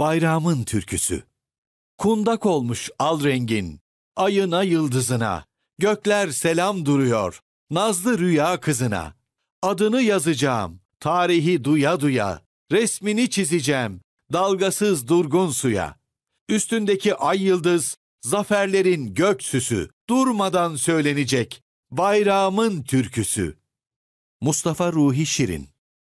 Bayramın Türküsü Kundak olmuş al rengin, ayına yıldızına, gökler selam duruyor, nazlı rüya kızına. Adını yazacağım, tarihi duya duya, resmini çizeceğim, dalgasız durgun suya. Üstündeki ay yıldız, zaferlerin gök süsü, durmadan söylenecek, bayramın türküsü. Mustafa Ruhi Şirin